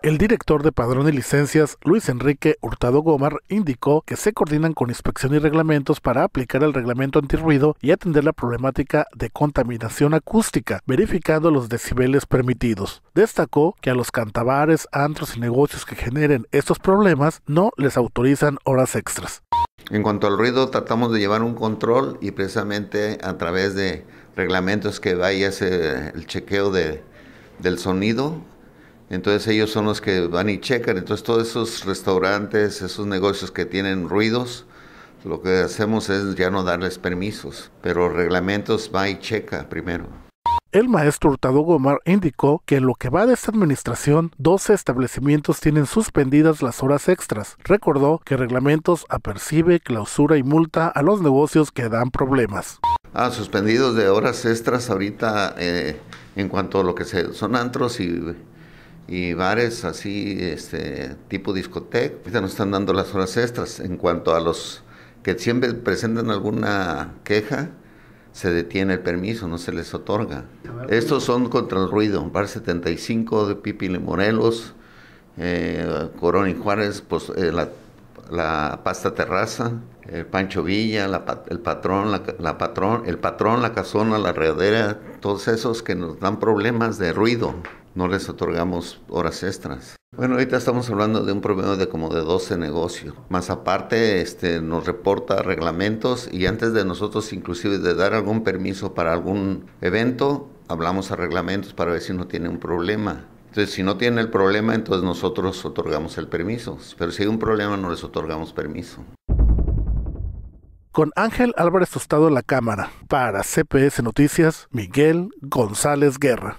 El director de Padrón y Licencias, Luis Enrique Hurtado Gómar, indicó que se coordinan con inspección y reglamentos para aplicar el reglamento antirruido y atender la problemática de contaminación acústica, verificando los decibeles permitidos. Destacó que a los cantabares, antros y negocios que generen estos problemas no les autorizan horas extras. En cuanto al ruido, tratamos de llevar un control y precisamente a través de reglamentos que vaya el chequeo del sonido entonces ellos son los que van y checan. Entonces todos esos restaurantes, esos negocios que tienen ruidos, lo que hacemos es ya no darles permisos, pero reglamentos va y checa primero. El maestro Hurtado Gomar indicó que en lo que va de esta administración, 12 establecimientos tienen suspendidas las horas extras. Recordó que reglamentos apercibe, clausura y multa a los negocios que dan problemas. Ah, suspendidos de horas extras ahorita eh, en cuanto a lo que se, son antros y y bares así, este tipo discoteca, ahorita nos están dando las horas extras. En cuanto a los que siempre presentan alguna queja, se detiene el permiso, no se les otorga. Estos son contra el ruido, Bar 75 de Pipi Morelos, eh, y Juárez, pues, eh, la, Pasta Terraza, el Pancho Villa, el, patrón, la, la, patrón, el Patrón, la Casona, la readera, todos esos que nos dan problemas de ruido no les otorgamos horas extras. Bueno, ahorita estamos hablando de un problema de como de 12 negocios. Más aparte, este, nos reporta reglamentos y antes de nosotros inclusive de dar algún permiso para algún evento, hablamos a reglamentos para ver si no tiene un problema. Entonces, si no tiene el problema, entonces nosotros otorgamos el permiso. Pero si hay un problema, no les otorgamos permiso. Con Ángel Álvarez Tostado la cámara, para CPS Noticias, Miguel González Guerra.